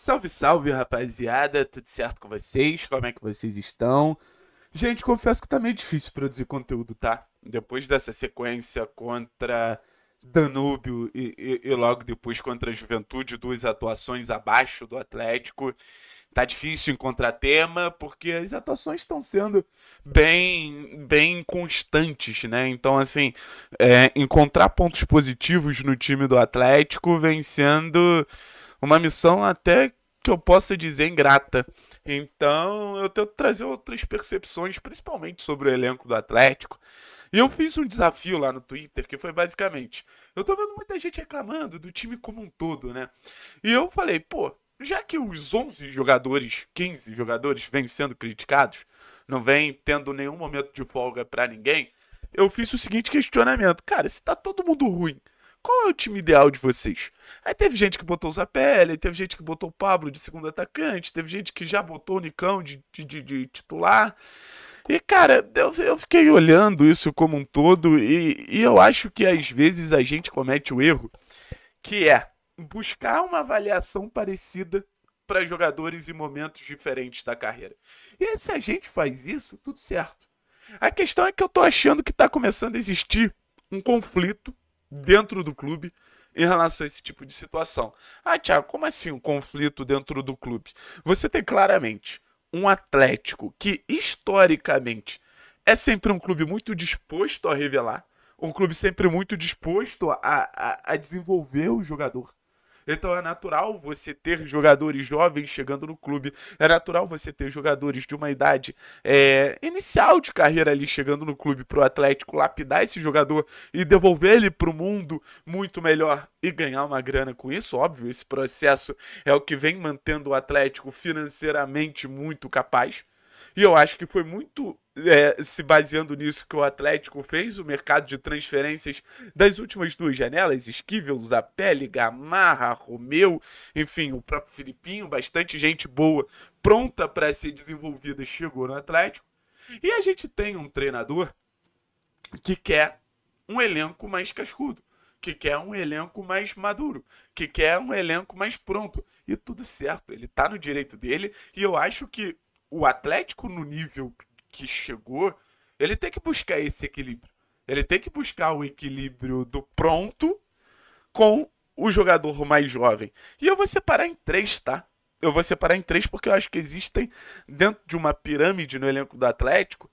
Salve, salve, rapaziada, tudo certo com vocês? Como é que vocês estão? Gente, confesso que tá meio difícil produzir conteúdo, tá? Depois dessa sequência contra Danúbio e, e, e logo depois contra a Juventude, duas atuações abaixo do Atlético, tá difícil encontrar tema porque as atuações estão sendo bem bem constantes, né? Então assim, é, encontrar pontos positivos no time do Atlético vem sendo uma missão até que eu possa dizer ingrata. Então eu tento trazer outras percepções, principalmente sobre o elenco do Atlético. E eu fiz um desafio lá no Twitter, que foi basicamente: eu tô vendo muita gente reclamando do time como um todo, né? E eu falei, pô, já que os 11 jogadores, 15 jogadores, vêm sendo criticados, não vem tendo nenhum momento de folga para ninguém, eu fiz o seguinte questionamento: cara, se tá todo mundo ruim qual é o time ideal de vocês? Aí teve gente que botou o Zapelli, teve gente que botou o Pablo de segundo atacante, teve gente que já botou o Nicão de, de, de, de titular. E, cara, eu, eu, fiquei olhando isso como um todo e, e eu acho que às vezes a gente comete o erro que é buscar uma avaliação parecida para jogadores em momentos diferentes da carreira. E se a gente faz isso, tudo certo. A questão é que eu tô achando que tá começando a existir um conflito dentro do clube em relação a esse tipo de situação. Ah, Thiago, como assim um conflito dentro do clube? Você tem claramente um Atlético que historicamente é sempre um clube muito disposto a revelar, um clube sempre muito disposto a, a, a desenvolver o jogador. Então é natural você ter jogadores jovens chegando no clube, é natural você ter jogadores de uma idade é, inicial de carreira ali chegando no clube pro Atlético lapidar esse jogador e devolver ele pro mundo muito melhor e ganhar uma grana com isso. Óbvio, esse processo é o que vem mantendo o Atlético financeiramente muito capaz. E eu acho que foi muito é, se baseando nisso que o Atlético fez, o mercado de transferências das últimas duas janelas, Esquivel, Zapelli, Gamarra, Romeu, enfim, o próprio Filipinho, bastante gente boa, pronta para ser desenvolvida, chegou no Atlético. E a gente tem um treinador que quer um elenco mais cascudo, que quer um elenco mais maduro, que quer um elenco mais pronto. E tudo certo, ele está no direito dele, e eu acho que o Atlético no nível que chegou, ele tem que buscar esse equilíbrio. Ele tem que buscar o equilíbrio do pronto com o jogador mais jovem. E eu vou separar em três, tá? Eu vou separar em três porque eu acho que existem, dentro de uma pirâmide no elenco do Atlético,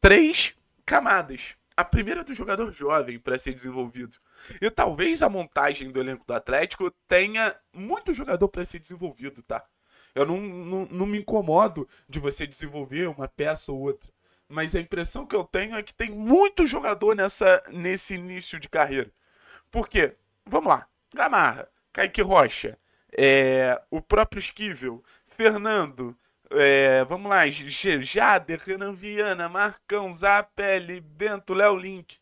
três camadas. A primeira é do jogador jovem para ser desenvolvido. E talvez a montagem do elenco do Atlético tenha muito jogador para ser desenvolvido, tá? Eu não, não, não me incomodo de você desenvolver uma peça ou outra. Mas a impressão que eu tenho é que tem muito jogador nessa, nesse início de carreira. Por quê? Vamos lá. Gamarra, Kaique Rocha, é, o próprio Esquivel, Fernando, é, vamos lá, Jader, Renan Viana, Marcão, Zapelli, Bento, Léo Link.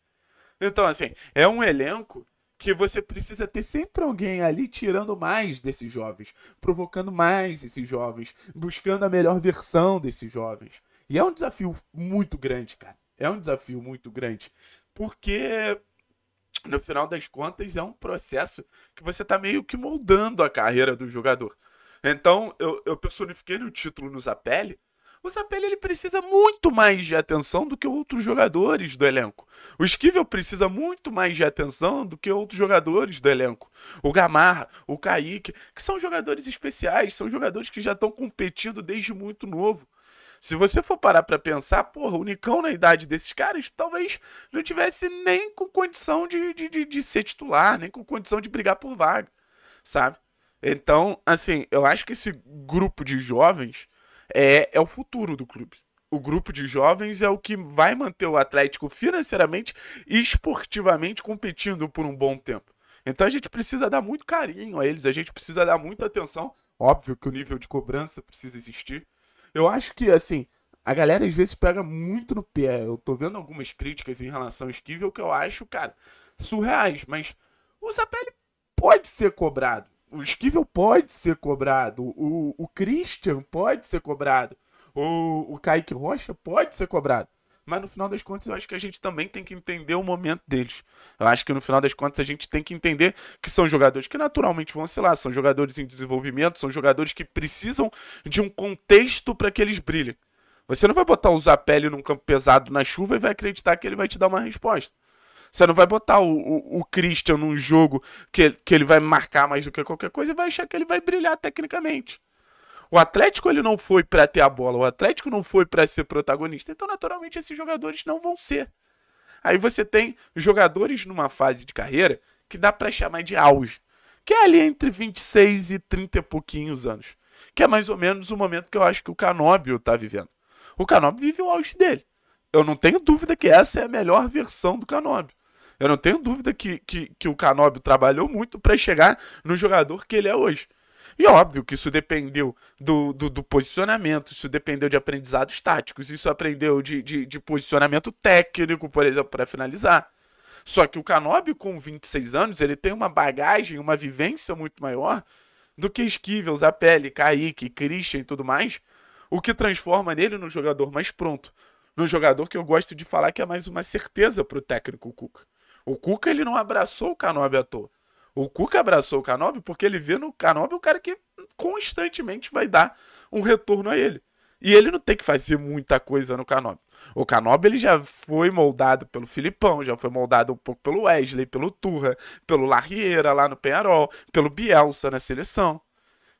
Então, assim, é um elenco que você precisa ter sempre alguém ali tirando mais desses jovens, provocando mais esses jovens, buscando a melhor versão desses jovens. E é um desafio muito grande, cara. É um desafio muito grande. Porque no final das contas, é um processo que você está meio que moldando a carreira do jogador. Então, eu, eu personifiquei o título no Zapelli o Zapelli ele precisa muito mais de atenção do que outros jogadores do elenco. O Esquivel precisa muito mais de atenção do que outros jogadores do elenco. O Gamarra, o Kaique, que são jogadores especiais, são jogadores que já estão competindo desde muito novo. Se você for parar para pensar, porra, o Nicão na idade desses caras talvez não tivesse nem com condição de, de, de, de ser titular, nem com condição de brigar por vaga, sabe? Então, assim, eu acho que esse grupo de jovens é, é o futuro do clube. O grupo de jovens é o que vai manter o Atlético financeiramente e esportivamente competindo por um bom tempo. Então a gente precisa dar muito carinho a eles, a gente precisa dar muita atenção. Óbvio que o nível de cobrança precisa existir. Eu acho que, assim, a galera às vezes pega muito no pé. Eu tô vendo algumas críticas em relação ao Esquivel que eu acho, cara, surreais, mas o Zapelli pode ser cobrado o Esquivel pode ser cobrado, o, o Christian pode ser cobrado, o, o Kaique Rocha pode ser cobrado. Mas no final das contas, eu acho que a gente também tem que entender o momento deles. Eu acho que no final das contas, a gente tem que entender que são jogadores que naturalmente vão oscilar, são jogadores em desenvolvimento, são jogadores que precisam de um contexto para que eles brilhem. Você não vai botar o Zapelli num campo pesado na chuva e vai acreditar que ele vai te dar uma resposta. Você não vai botar o, o, o, Christian num jogo que, que ele vai marcar mais do que qualquer coisa e vai achar que ele vai brilhar tecnicamente. O Atlético ele não foi para ter a bola, o Atlético não foi para ser protagonista, então naturalmente esses jogadores não vão ser. Aí você tem jogadores numa fase de carreira que dá para chamar de auge, que é ali entre 26 e 30 e pouquinhos anos, que é mais ou menos o momento que eu acho que o Canóbio tá vivendo. O Canóbio vive o auge dele. Eu não tenho dúvida que essa é a melhor versão do Canóbio. Eu não tenho dúvida que, que, que o Canóbio trabalhou muito para chegar no jogador que ele é hoje. E óbvio que isso dependeu do, do, do, posicionamento, isso dependeu de aprendizados táticos, isso aprendeu de, de, de posicionamento técnico, por exemplo, para finalizar. Só que o Canóbio, com 26 anos, ele tem uma bagagem, uma vivência muito maior do que Esquivel, Zapelli, Kaique, Christian e tudo mais, o que transforma nele num jogador mais pronto. Num jogador que eu gosto de falar que é mais uma certeza para o técnico Cuca. O Cuca, ele não abraçou o Canobi à toa. O Cuca abraçou o Canobi porque ele vê no Canobi o cara que constantemente vai dar um retorno a ele. E ele não tem que fazer muita coisa no Canobi. O Canobi ele já foi moldado pelo Filipão, já foi moldado um pouco pelo Wesley, pelo Turra, pelo Larriera lá no Penharol, pelo Bielsa na seleção.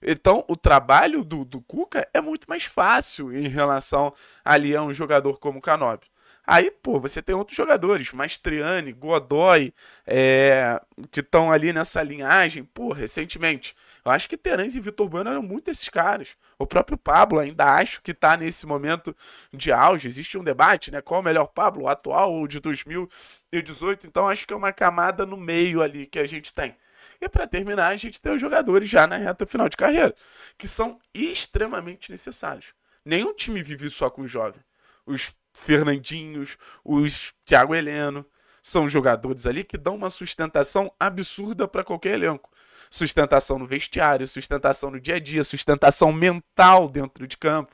Então, o trabalho do, do Cuca é muito mais fácil em relação ali a um jogador como o Canobi. Aí, pô, você tem outros jogadores, Mastriani, Godoy, é, que estão ali nessa linhagem, pô, recentemente. Eu acho que Terãs e Vitor Bueno eram muito esses caras. O próprio Pablo ainda acho que está nesse momento de auge. Existe um debate, né? Qual é o melhor Pablo, o atual ou de 2018? Então acho que é uma camada no meio ali que a gente tem. E para terminar, a gente tem os jogadores já na reta final de carreira, que são extremamente necessários. Nenhum time vive só com o jovem. Os Fernandinhos, os Thiago Heleno, são jogadores ali que dão uma sustentação absurda para qualquer elenco. Sustentação no vestiário, sustentação no dia a dia, sustentação mental dentro de campo.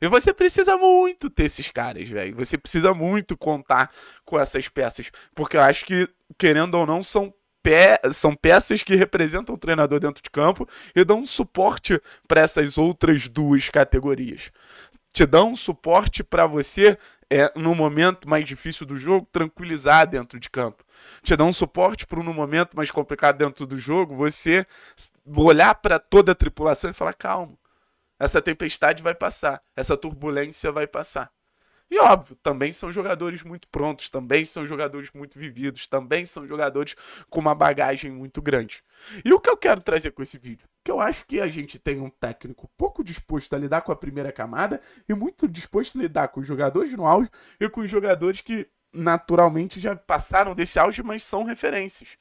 E você precisa muito ter esses caras, velho. Você precisa muito contar com essas peças. Porque eu acho que, querendo ou não, são, pe são peças que representam o treinador dentro de campo e dão um suporte para essas outras duas categorias te dá um suporte para você é, no momento mais difícil do jogo, tranquilizar dentro de campo. Te dá um suporte para no momento mais complicado dentro do jogo, você olhar para toda a tripulação e falar: calma, essa tempestade vai passar, essa turbulência vai passar. E óbvio, também são jogadores muito prontos, também são jogadores muito vividos, também são jogadores com uma bagagem muito grande. E o que eu quero trazer com esse vídeo? Que eu acho que a gente tem um técnico pouco disposto a lidar com a primeira camada e muito disposto a lidar com os jogadores no auge e com os jogadores que naturalmente já passaram desse auge, mas são referências.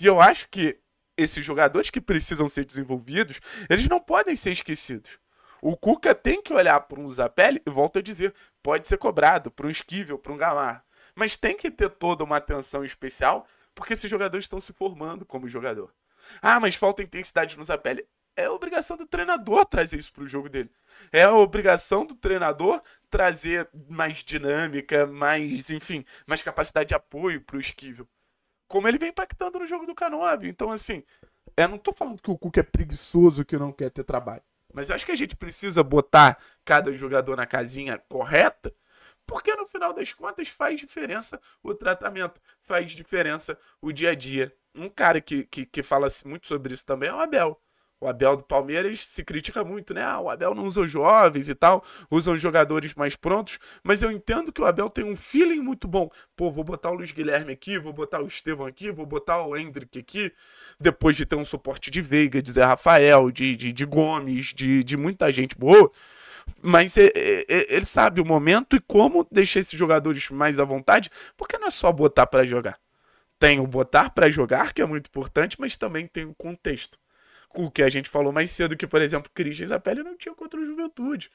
E eu acho que esses jogadores que precisam ser desenvolvidos, eles não podem ser esquecidos. O Cuca tem que olhar para um Zapelli e volta a dizer, pode ser cobrado para um Esquivel, para um Gamar. Mas tem que ter toda uma atenção especial, porque esses jogadores estão se formando como jogador. Ah, mas falta intensidade no Zapelli. É obrigação do treinador trazer isso para o jogo dele. É a obrigação do treinador trazer mais dinâmica, mais, enfim, mais capacidade de apoio para o Esquivel. Como ele vem impactando no jogo do Canobi. Então, assim, eu é, não estou falando que o Cuca é preguiçoso que não quer ter trabalho. Mas acho que a gente precisa botar cada jogador na casinha correta, porque no final das contas faz diferença o tratamento, faz diferença o dia a dia. Um cara que, que, que fala muito sobre isso também é o Abel o Abel do Palmeiras se critica muito, né? Ah, o Abel não usa os jovens e tal, usa os jogadores mais prontos, mas eu entendo que o Abel tem um feeling muito bom. Pô, vou botar o Luiz Guilherme aqui, vou botar o Estevão aqui, vou botar o Hendrick aqui, depois de ter um suporte de Veiga, de Zé Rafael, de, de, de Gomes, de, de muita gente boa mas ele sabe o momento e como deixar esses jogadores mais à vontade, porque não é só botar para jogar. Tem o botar para jogar, que é muito importante, mas também tem o contexto o que a gente falou mais cedo, que, por exemplo, Christian Zapelli não tinha contra o Juventude.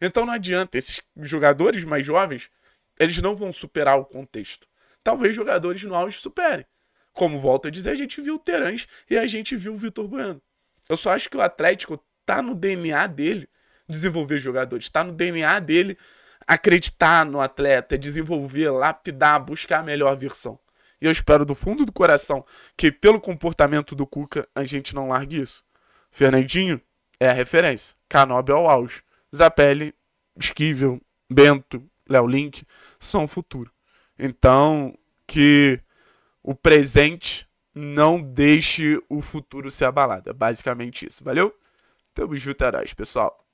Então não adianta, esses jogadores mais jovens, eles não vão superar o contexto. Talvez jogadores no auge superem. Como volto a dizer, a gente viu o Terãs e a gente viu o Vitor Bueno. Eu só acho que o Atlético tá no DNA dele desenvolver jogadores, tá no DNA dele acreditar no atleta, desenvolver, lapidar, buscar a melhor versão. E eu espero do fundo do coração que, pelo comportamento do Cuca, a gente não largue isso. Fernandinho é a referência. Canobi ao é auge. Zapelli, Esquivel, Bento, Léo Link são o futuro. Então, que o presente não deixe o futuro ser abalado. É basicamente isso. Valeu? Tamo junto, heróis, é pessoal.